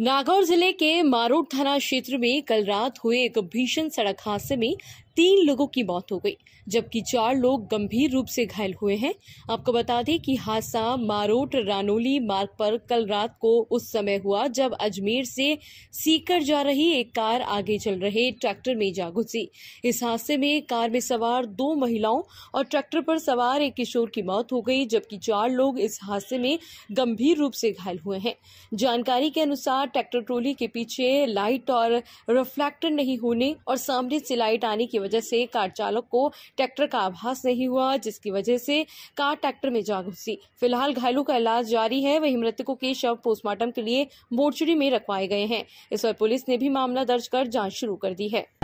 नागौर जिले के मारोट थाना क्षेत्र में कल रात हुए एक भीषण सड़क हादसे में तीन लोगों की मौत हो गई जबकि चार लोग गंभीर रूप से घायल हुए हैं आपको बता दें कि हादसा मारोट रानोली मार्ग पर कल रात को उस समय हुआ जब अजमेर से सीकर जा रही एक कार आगे चल रहे ट्रैक्टर में जा घुसी इस हादसे में कार में सवार दो महिलाओं और ट्रैक्टर पर सवार एक किशोर की मौत हो गई जबकि चार लोग इस हादसे में गंभीर रूप से घायल हुए हैं जानकारी के अनुसार ट्रैक्टर ट्रोली के पीछे लाइट और रिफ्लेक्टर नहीं होने और सामने से लाइट आने की वजह से कार चालक को ट्रैक्टर का आभास नहीं हुआ जिसकी वजह से कार ट्रैक्टर में जा घुसी फिलहाल घायलों का इलाज जारी है वहीं मृतकों के शव पोस्टमार्टम के लिए मोर्चरी में रखवाए गए हैं इस पर पुलिस ने भी मामला दर्ज कर जांच शुरू कर दी है